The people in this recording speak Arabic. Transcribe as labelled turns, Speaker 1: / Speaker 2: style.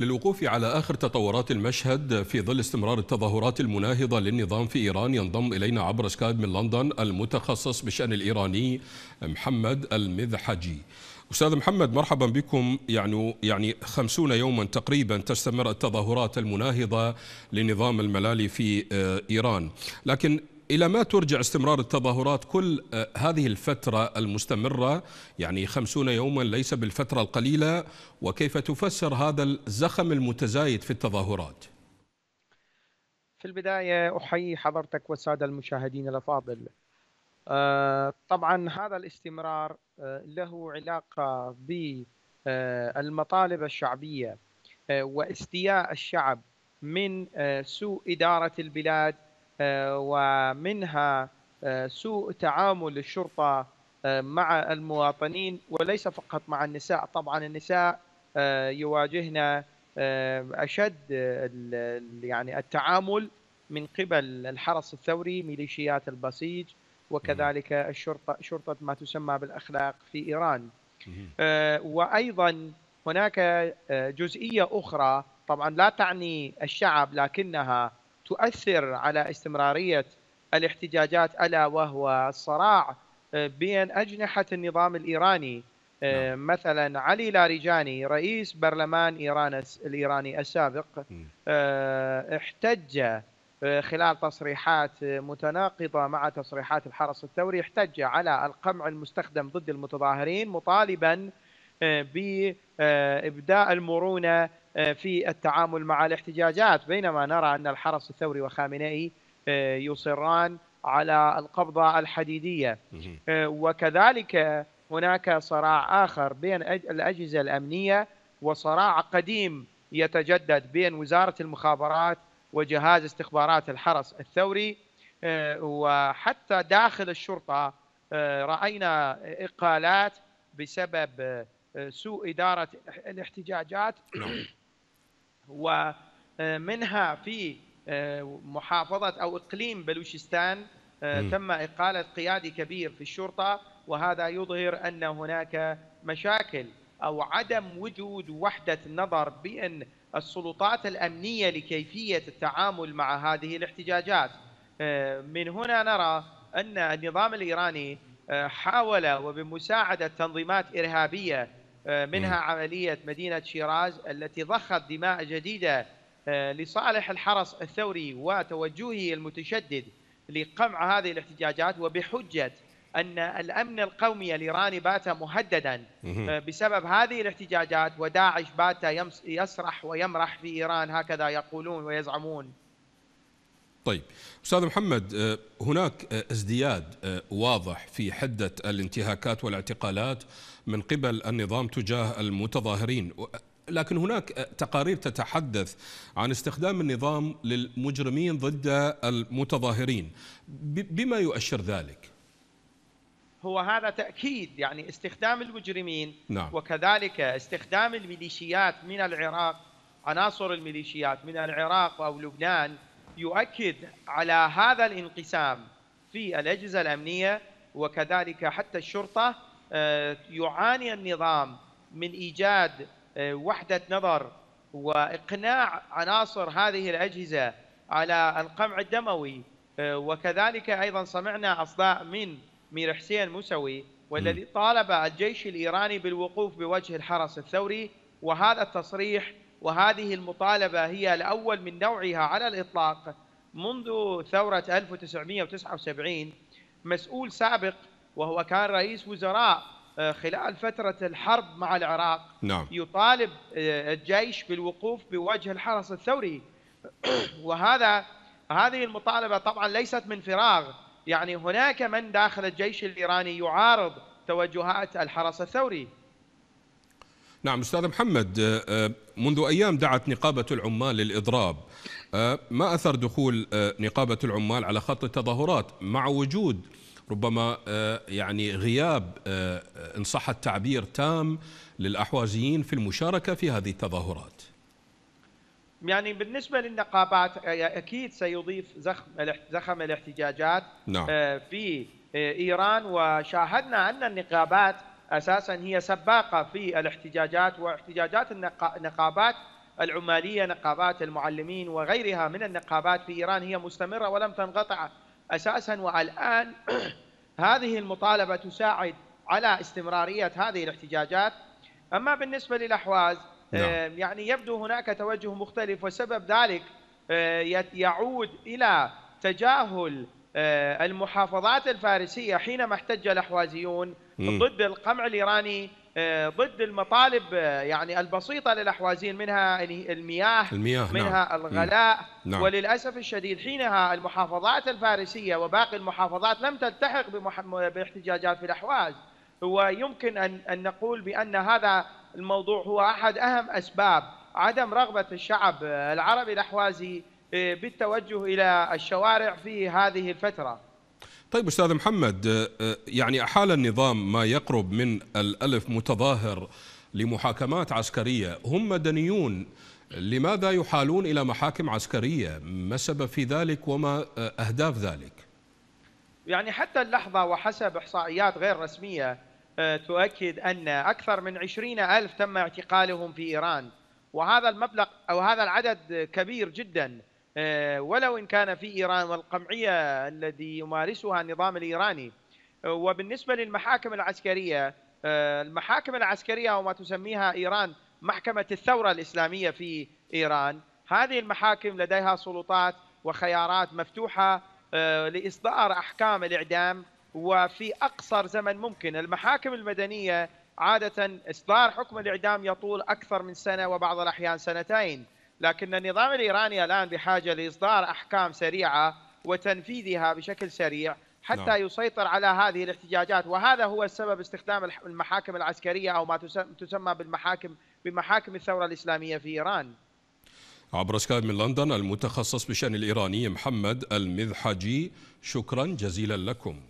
Speaker 1: للوقوف على آخر تطورات المشهد في ظل استمرار التظاهرات المناهضة للنظام في إيران ينضم إلينا عبر سكايب من لندن المتخصص بشأن الإيراني محمد المذحجي أستاذ محمد مرحبا بكم يعني يعني 50 يوما تقريبا تستمر التظاهرات المناهضة لنظام الملالي في آه، إيران لكن إلى ما ترجع استمرار التظاهرات كل آه، هذه الفترة المستمرة يعني خمسون يوما ليس بالفترة القليلة وكيف تفسر هذا الزخم المتزايد في التظاهرات
Speaker 2: في البداية أحيي حضرتك والسادة المشاهدين الأفاضل آه، طبعا هذا الاستمرار آه، له علاقة بالمطالب الشعبية واستياء الشعب من سوء إدارة البلاد آه، ومنها آه، سوء تعامل الشرطة آه، مع المواطنين وليس فقط مع النساء طبعا النساء يواجهن أشد يعني التعامل من قبل الحرس الثوري ميليشيات البسيج وكذلك الشرطة شرطة ما تسمى بالأخلاق في إيران وأيضا هناك جزئية أخرى طبعا لا تعني الشعب لكنها تؤثر على استمراريه الاحتجاجات الا وهو الصراع آه، بين اجنحه النظام الايراني آه، نعم. مثلا علي لاريجاني رئيس برلمان ايران الايراني السابق آه، احتج خلال تصريحات متناقضه مع تصريحات الحرس الثوري احتج على القمع المستخدم ضد المتظاهرين مطالبا بابداء المرونه آه، في التعامل مع الاحتجاجات بينما نرى أن الحرس الثوري وخامنئي آه، يصران على القبضة الحديدية آه، وكذلك هناك صراع آخر بين الأجهزة الأمنية وصراع قديم يتجدد بين وزارة المخابرات وجهاز استخبارات الحرس الثوري وحتى داخل الشرطة رأينا إقالات بسبب سوء إدارة الاحتجاجات نعم. ومنها في آه، محافظة أو إقليم بلوشستان آه، تم إقالة قيادي كبير في الشرطة وهذا يظهر أن هناك مشاكل أو عدم وجود وحدة نظر بأن السلطات الأمنية لكيفية التعامل مع هذه الاحتجاجات آه، من هنا نرى أن النظام الإيراني حاول وبمساعدة تنظيمات إرهابية آه، منها م. عملية مدينة شيراز التي ضخت دماء جديدة آه، لصالح الحرس الثوري وتوجهه المتشدد لقمع هذه الاحتجاجات وبحجة أن الأمن القومي الإيراني بات مهددا آه، بسبب هذه الاحتجاجات وداعش بات يسرح ويمرح في إيران هكذا يقولون ويزعمون
Speaker 1: طيب استاذ محمد آه، هناك آه، ازدياد آه، واضح في حده الانتهاكات والاعتقالات من قبل النظام تجاه المتظاهرين لكن هناك تقارير تتحدث عن استخدام النظام للمجرمين ضد المتظاهرين بما يؤشر ذلك
Speaker 2: هو هذا تأكيد يعني استخدام المجرمين نعم. وكذلك استخدام الميليشيات من العراق عناصر الميليشيات من العراق أو لبنان يؤكد على هذا الانقسام في الأجهزة الأمنية وكذلك حتى الشرطة آه، يعاني النظام من إيجاد آه، وحدة نظر وإقناع عناصر هذه الأجهزة على القمع الدموي آه، وكذلك أيضا سمعنا أصداء من مير حسين موسوي والذي طالب الجيش الإيراني بالوقوف بوجه الحرس الثوري وهذا التصريح وهذه المطالبة هي الأول من نوعها على الإطلاق منذ ثورة 1979 مسؤول سابق وهو كان رئيس وزراء آه، خلال فترة الحرب مع العراق نعم. يطالب آه، الجيش بالوقوف بوجه الحرس الثوري وهذا هذه المطالبة طبعا ليست من فراغ يعني هناك من داخل الجيش الإيراني يعارض توجهات الحرس الثوري
Speaker 1: نعم أستاذ محمد آه، آه، منذ أيام دعت نقابة العمال للإضراب آه، ما أثر دخول نقابة العمال على خط التظاهرات مع وجود ربما يعني غياب إن صح التعبير تام للأحوازيين في المشاركة في هذه التظاهرات
Speaker 2: يعني بالنسبة للنقابات أكيد سيضيف زخم زخم الاحتجاجات نعم. في إيران وشاهدنا أن النقابات أساسا هي سباقة في الاحتجاجات واحتجاجات النقابات العمالية نقابات المعلمين وغيرها من النقابات في إيران هي مستمرة ولم تنقطع أساسا والان هذه المطالبة تساعد على استمرارية هذه الاحتجاجات أما بالنسبة للأحواز نعم. يعني يبدو هناك توجه مختلف وسبب ذلك آه، يعود إلى تجاهل آه، المحافظات الفارسية حينما احتج الأحوازيون ضد القمع الإيراني آه، ضد المطالب آه، يعني البسيطة للأحوازيين منها المياه, المياه نعم. منها نعم. الغلاء نعم. وللأسف الشديد حينها المحافظات الفارسية وباقي المحافظات لم تلتحق باحتجاجات في الأحواز ويمكن أن, أن نقول بأن هذا الموضوع هو أحد أهم أسباب عدم رغبة الشعب العربي الأحوازي إيه، بالتوجه إلى الشوارع في هذه الفترة
Speaker 1: طيب أستاذ محمد إيه، إيه، يعني أحال النظام ما يقرب من الألف متظاهر لمحاكمات عسكرية هم مدنيون لماذا يحالون إلى محاكم عسكرية ما السبب في ذلك وما أهداف ذلك
Speaker 2: يعني حتى اللحظة وحسب إحصائيات غير رسمية تؤكد أن أكثر من عشرين ألف تم اعتقالهم في إيران وهذا المبلغ أو هذا العدد كبير جدا آه، ولو إن كان في إيران والقمعية الذي يمارسها النظام الإيراني آه، وبالنسبة للمحاكم العسكرية آه، المحاكم العسكرية وما تسميها إيران محكمة الثورة الإسلامية في إيران هذه المحاكم لديها سلطات وخيارات مفتوحة لإصدار أحكام الإعدام وفي أقصر زمن ممكن المحاكم المدنية عادة إصدار حكم الإعدام يطول أكثر من سنة وبعض الأحيان سنتين لكن النظام الإيراني الآن بحاجة لإصدار أحكام سريعة وتنفيذها بشكل سريع حتى نعم. يسيطر على هذه الاحتجاجات وهذا هو السبب استخدام المحاكم العسكرية أو ما تسمى بالمحاكم بمحاكم الثورة الإسلامية في إيران
Speaker 1: عبر سكايب من لندن المتخصص بشأن الإيراني محمد المذحجي شكرا جزيلا لكم